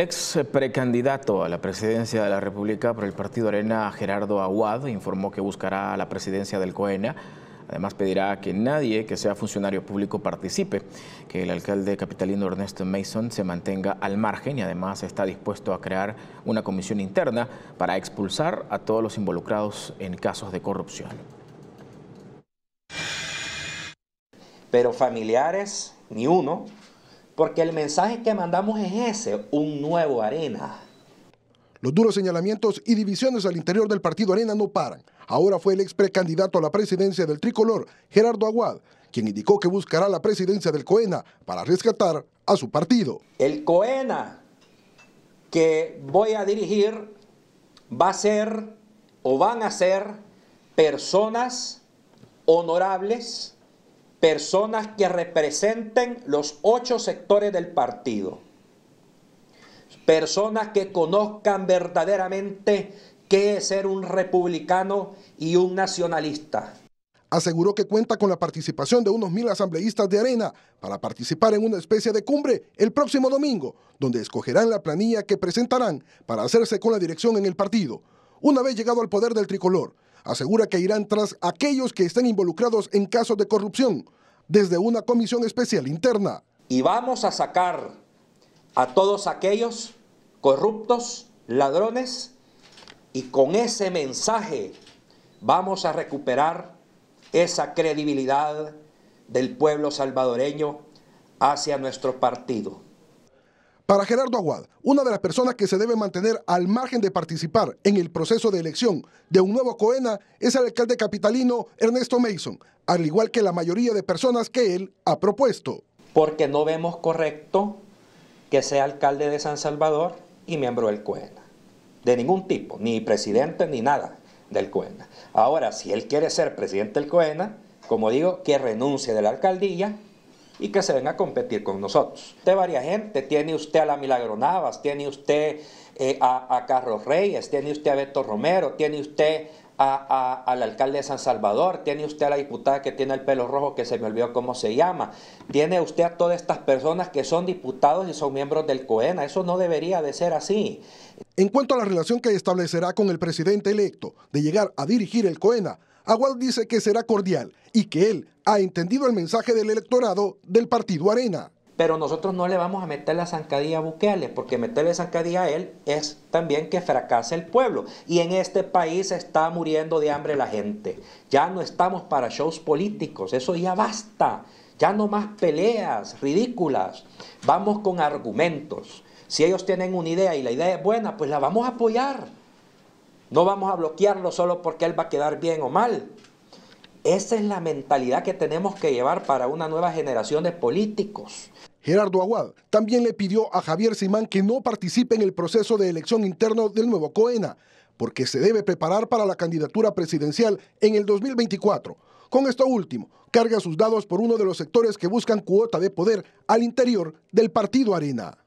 Ex precandidato a la presidencia de la República por el Partido Arena, Gerardo Aguad, informó que buscará la presidencia del COENA. Además, pedirá que nadie que sea funcionario público participe, que el alcalde capitalino Ernesto Mason se mantenga al margen y además está dispuesto a crear una comisión interna para expulsar a todos los involucrados en casos de corrupción. Pero familiares, ni uno, porque el mensaje que mandamos es ese, un nuevo Arena. Los duros señalamientos y divisiones al interior del partido Arena no paran. Ahora fue el ex precandidato a la presidencia del tricolor, Gerardo Aguad, quien indicó que buscará la presidencia del COENA para rescatar a su partido. El COENA que voy a dirigir va a ser o van a ser personas honorables personas que representen los ocho sectores del partido, personas que conozcan verdaderamente qué es ser un republicano y un nacionalista. Aseguró que cuenta con la participación de unos mil asambleístas de arena para participar en una especie de cumbre el próximo domingo, donde escogerán la planilla que presentarán para hacerse con la dirección en el partido una vez llegado al poder del tricolor. Asegura que irán tras aquellos que estén involucrados en casos de corrupción, desde una comisión especial interna. Y vamos a sacar a todos aquellos corruptos, ladrones, y con ese mensaje vamos a recuperar esa credibilidad del pueblo salvadoreño hacia nuestro partido. Para Gerardo Aguad, una de las personas que se debe mantener al margen de participar en el proceso de elección de un nuevo Coena es el alcalde capitalino Ernesto Mason, al igual que la mayoría de personas que él ha propuesto. Porque no vemos correcto que sea alcalde de San Salvador y miembro del Coena. De ningún tipo, ni presidente ni nada del Coena. Ahora, si él quiere ser presidente del Coena, como digo, que renuncie de la alcaldía y que se venga a competir con nosotros. Usted varias gente, tiene usted a la Navas, tiene usted eh, a, Carlos Reyes, tiene usted a Beto Romero, tiene usted a, al alcalde de San Salvador, tiene usted a la diputada que tiene el pelo rojo que se me olvidó cómo se llama, tiene usted a todas estas personas que son diputados y son miembros del COENA, eso no debería de ser así. En cuanto a la relación que establecerá con el presidente electo de llegar a dirigir el COENA, Aguad dice que será cordial y que él ha entendido el mensaje del electorado del partido Arena. Pero nosotros no le vamos a meter la zancadilla a Bukele, porque meterle zancadilla a él es también que fracase el pueblo. Y en este país está muriendo de hambre la gente. Ya no estamos para shows políticos, eso ya basta. Ya no más peleas ridículas. Vamos con argumentos. Si ellos tienen una idea y la idea es buena, pues la vamos a apoyar. No vamos a bloquearlo solo porque él va a quedar bien o mal. Esa es la mentalidad que tenemos que llevar para una nueva generación de políticos. Gerardo Aguad también le pidió a Javier Simán que no participe en el proceso de elección interno del nuevo COENA, porque se debe preparar para la candidatura presidencial en el 2024. Con esto último, carga sus dados por uno de los sectores que buscan cuota de poder al interior del partido Arena.